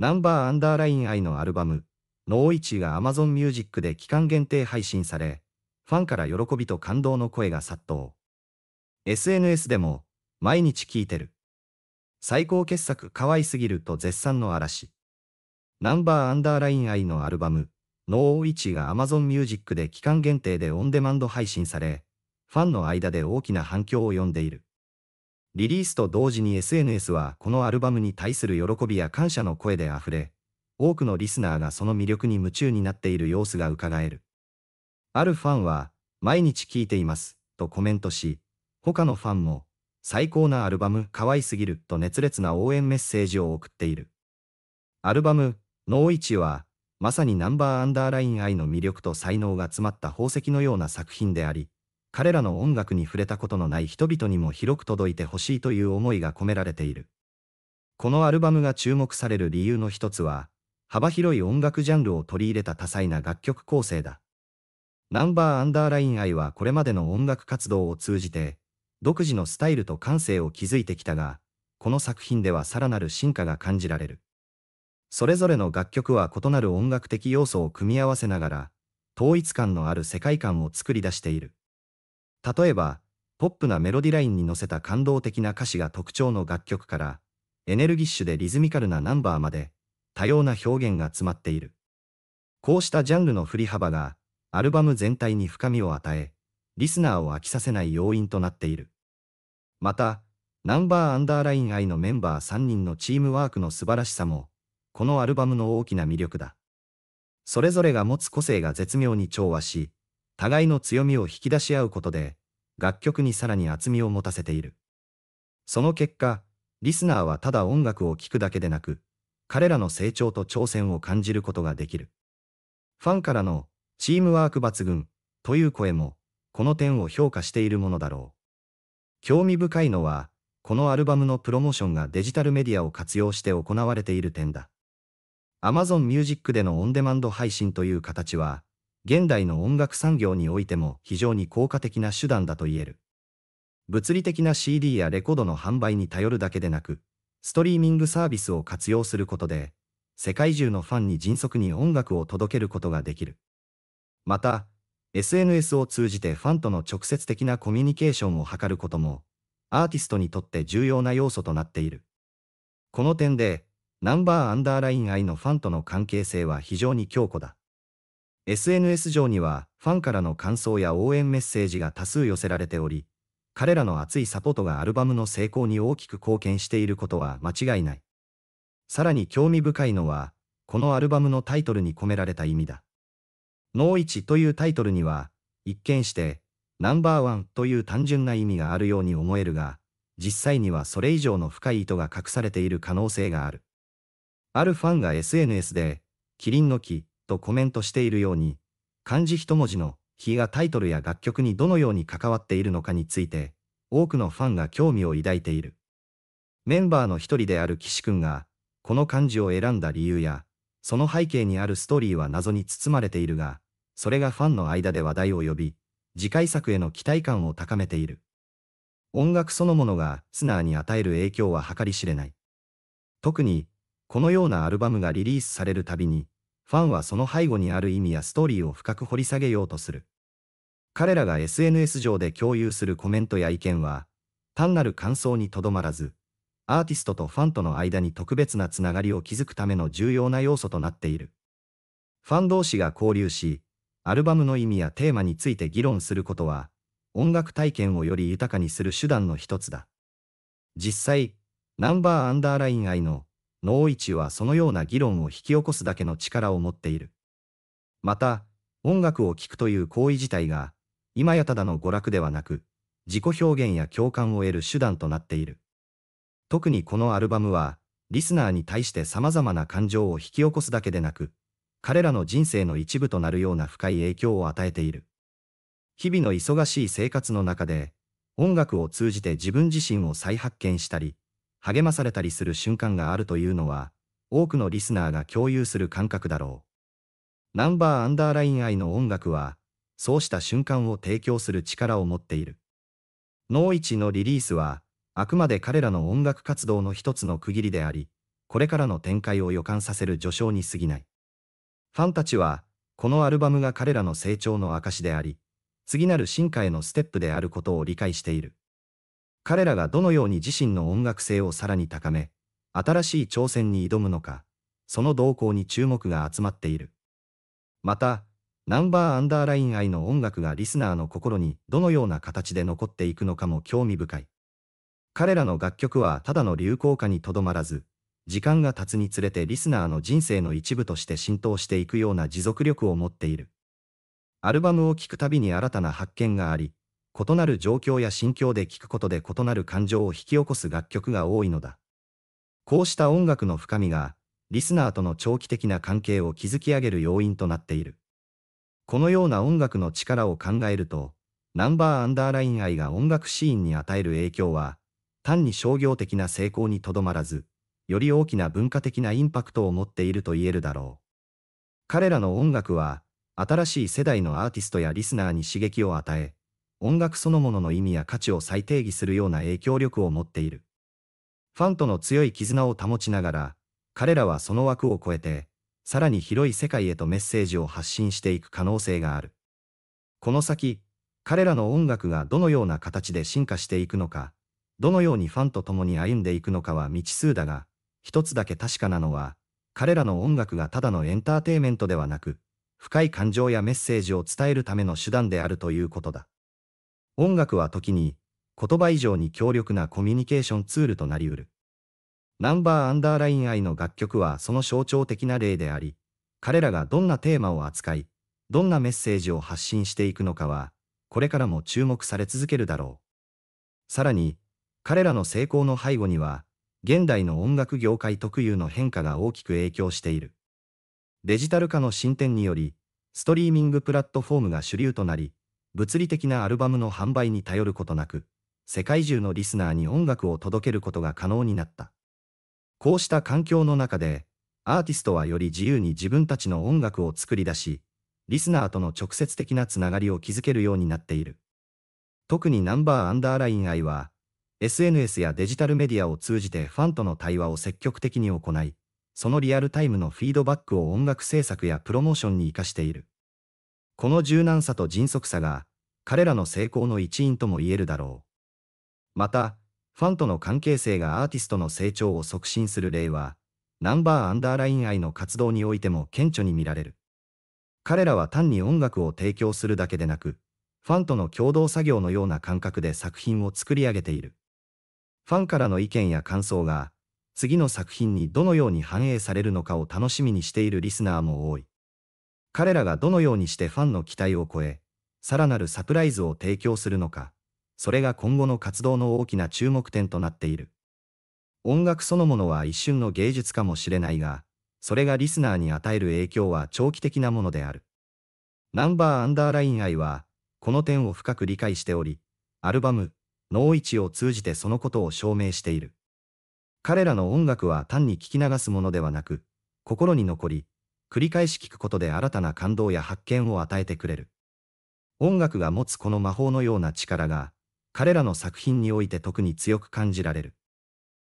ナンバーアンダーライン愛のアルバム、ノーイチが Amazon ージックで期間限定配信され、ファンから喜びと感動の声が殺到。SNS でも、毎日聴いてる。最高傑作可愛すぎると絶賛の嵐。ナンバーアンダーライン愛のアルバム、ノーイチが Amazon ージックで期間限定でオンデマンド配信され、ファンの間で大きな反響を呼んでいる。リリースと同時に SNS はこのアルバムに対する喜びや感謝の声で溢れ、多くのリスナーがその魅力に夢中になっている様子がうかがえる。あるファンは、毎日聴いています、とコメントし、他のファンも、最高なアルバム、可愛すぎる、と熱烈な応援メッセージを送っている。アルバム、ノーイチは、まさにナンバーアンダーライン愛の魅力と才能が詰まった宝石のような作品であり、彼らの音楽に触れたことのない人々にも広く届いてほしいという思いが込められている。このアルバムが注目される理由の一つは、幅広い音楽ジャンルを取り入れた多彩な楽曲構成だ。ナンバーアンダーライン愛はこれまでの音楽活動を通じて、独自のスタイルと感性を築いてきたが、この作品ではさらなる進化が感じられる。それぞれの楽曲は異なる音楽的要素を組み合わせながら、統一感のある世界観を作り出している。例えば、ポップなメロディラインに乗せた感動的な歌詞が特徴の楽曲から、エネルギッシュでリズミカルなナンバーまで、多様な表現が詰まっている。こうしたジャンルの振り幅が、アルバム全体に深みを与え、リスナーを飽きさせない要因となっている。また、ナンバーアンダーライン愛のメンバー3人のチームワークの素晴らしさも、このアルバムの大きな魅力だ。それぞれが持つ個性が絶妙に調和し、互いの強みを引き出し合うことで、楽曲にさらに厚みを持たせている。その結果、リスナーはただ音楽を聴くだけでなく、彼らの成長と挑戦を感じることができる。ファンからのチームワーク抜群という声も、この点を評価しているものだろう。興味深いのは、このアルバムのプロモーションがデジタルメディアを活用して行われている点だ。Amazon Music でのオンデマンド配信という形は、現代の音楽産業においても非常に効果的な手段だと言える。物理的な CD やレコードの販売に頼るだけでなく、ストリーミングサービスを活用することで、世界中のファンに迅速に音楽を届けることができる。また、SNS を通じてファンとの直接的なコミュニケーションを図ることも、アーティストにとって重要な要素となっている。この点で、ナンバーアンダーライン I のファンとの関係性は非常に強固だ。SNS 上にはファンからの感想や応援メッセージが多数寄せられており、彼らの熱いサポートがアルバムの成功に大きく貢献していることは間違いない。さらに興味深いのは、このアルバムのタイトルに込められた意味だ。ノーイチというタイトルには、一見して、ナンバーワンという単純な意味があるように思えるが、実際にはそれ以上の深い意図が隠されている可能性がある。あるファンが SNS で、キリンの木とコメントしているように、漢字一文字の日がタイトルや楽曲にどのように関わっているのかについて、多くのファンが興味を抱いている。メンバーの一人である岸くんが、この漢字を選んだ理由や、その背景にあるストーリーは謎に包まれているが、それがファンの間で話題を呼び、次回作への期待感を高めている。音楽そのものがスナーに与える影響は計り知れない。特に、このようなアルバムがリリースされるたびに、ファンはその背後にある意味やストーリーを深く掘り下げようとする。彼らが SNS 上で共有するコメントや意見は、単なる感想にとどまらず、アーティストとファンとの間に特別なつながりを築くための重要な要素となっている。ファン同士が交流し、アルバムの意味やテーマについて議論することは、音楽体験をより豊かにする手段の一つだ。実際、ナンバーアンダーライン愛の能一はそのような議論を引き起こすだけの力を持っている。また、音楽を聴くという行為自体が、今やただの娯楽ではなく、自己表現や共感を得る手段となっている。特にこのアルバムは、リスナーに対して様々な感情を引き起こすだけでなく、彼らの人生の一部となるような深い影響を与えている。日々の忙しい生活の中で、音楽を通じて自分自身を再発見したり、励まされたりする瞬間があるというのは、多くのリスナーが共有する感覚だろう。ナンバーアンダーライン愛の音楽は、そうした瞬間を提供する力を持っている。ノーイチのリリースは、あくまで彼らの音楽活動の一つの区切りであり、これからの展開を予感させる序章に過ぎない。ファンたちは、このアルバムが彼らの成長の証であり、次なる進化へのステップであることを理解している。彼らがどのように自身の音楽性をさらに高め、新しい挑戦に挑むのか、その動向に注目が集まっている。また、ナンバーアンダーライン愛の音楽がリスナーの心にどのような形で残っていくのかも興味深い。彼らの楽曲はただの流行歌にとどまらず、時間が経つにつれてリスナーの人生の一部として浸透していくような持続力を持っている。アルバムを聴くたびに新たな発見があり、異なる状況や心境で聴くことで異なる感情を引き起こす楽曲が多いのだ。こうした音楽の深みが、リスナーとの長期的な関係を築き上げる要因となっている。このような音楽の力を考えると、ナンバーアンダーライン愛が音楽シーンに与える影響は、単に商業的な成功にとどまらず、より大きな文化的なインパクトを持っていると言えるだろう。彼らの音楽は、新しい世代のアーティストやリスナーに刺激を与え、音楽そのものの意味や価値を再定義するような影響力を持っている。ファンとの強い絆を保ちながら、彼らはその枠を超えて、さらに広い世界へとメッセージを発信していく可能性がある。この先、彼らの音楽がどのような形で進化していくのか、どのようにファンと共に歩んでいくのかは未知数だが、一つだけ確かなのは、彼らの音楽がただのエンターテイメントではなく、深い感情やメッセージを伝えるための手段であるということだ。音楽は時に、言葉以上に強力なコミュニケーションツールとなり得る。ナンバーアンダーライン愛の楽曲はその象徴的な例であり、彼らがどんなテーマを扱い、どんなメッセージを発信していくのかは、これからも注目され続けるだろう。さらに、彼らの成功の背後には、現代の音楽業界特有の変化が大きく影響している。デジタル化の進展により、ストリーミングプラットフォームが主流となり、物理的なアルバムの販売に頼ることなく、世界中のリスナーに音楽を届けることが可能になった。こうした環境の中で、アーティストはより自由に自分たちの音楽を作り出し、リスナーとの直接的なつながりを築けるようになっている。特にナンバーアンダーライン愛は、SNS やデジタルメディアを通じてファンとの対話を積極的に行い、そのリアルタイムのフィードバックを音楽制作やプロモーションに活かしている。この柔軟さと迅速さが、彼らの成功の一因とも言えるだろう。また、ファンとの関係性がアーティストの成長を促進する例は、ナンバーアンダーライン愛の活動においても顕著に見られる。彼らは単に音楽を提供するだけでなく、ファンとの共同作業のような感覚で作品を作り上げている。ファンからの意見や感想が、次の作品にどのように反映されるのかを楽しみにしているリスナーも多い。彼らがどのようにしてファンの期待を超え、さらなるサプライズを提供するのか、それが今後の活動の大きな注目点となっている。音楽そのものは一瞬の芸術かもしれないが、それがリスナーに与える影響は長期的なものである。ナンバーアンダーライン愛は、この点を深く理解しており、アルバム、ノーイチを通じてそのことを証明している。彼らの音楽は単に聞き流すものではなく、心に残り、繰り返し聞くことで新たな感動や発見を与えてくれる。音楽が持つこの魔法のような力が、彼らの作品において特に強く感じられる。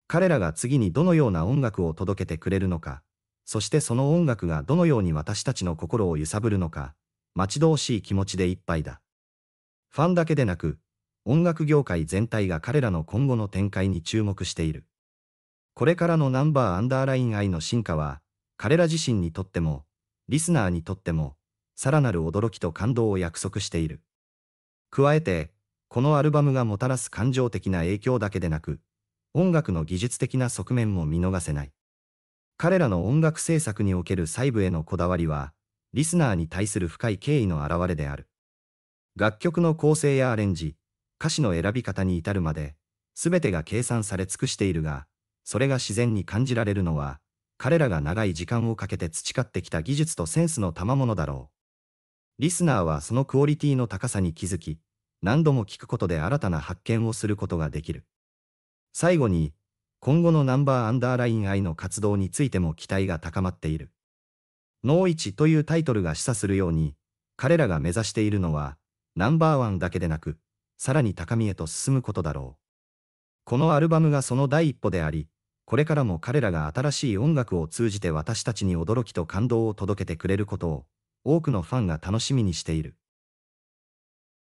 彼らが次にどのような音楽を届けてくれるのか、そしてその音楽がどのように私たちの心を揺さぶるのか、待ち遠しい気持ちでいっぱいだ。ファンだけでなく、音楽業界全体が彼らの今後の展開に注目している。これからのナンバーアンダーライン愛の進化は、彼ら自身にとっても、リスナーにとっても、さらなる驚きと感動を約束している。加えて、このアルバムがもたらす感情的な影響だけでなく、音楽の技術的な側面も見逃せない。彼らの音楽制作における細部へのこだわりは、リスナーに対する深い敬意の表れである。楽曲の構成やアレンジ、歌詞の選び方に至るまで、全てが計算され尽くしているが、それが自然に感じられるのは、彼らが長い時間をかけて培ってきた技術とセンスの賜物だろう。リスナーはそのクオリティの高さに気づき、何度も聞くことで新たな発見をすることができる。最後に、今後のナンバーアンダーライン愛の活動についても期待が高まっている。ノーイチというタイトルが示唆するように、彼らが目指しているのは、ナンバーワンだけでなく、さらに高みへと進むことだろう。このアルバムがその第一歩であり、これからも彼らが新しい音楽を通じて私たちに驚きと感動を届けてくれることを多くのファンが楽しみにしている。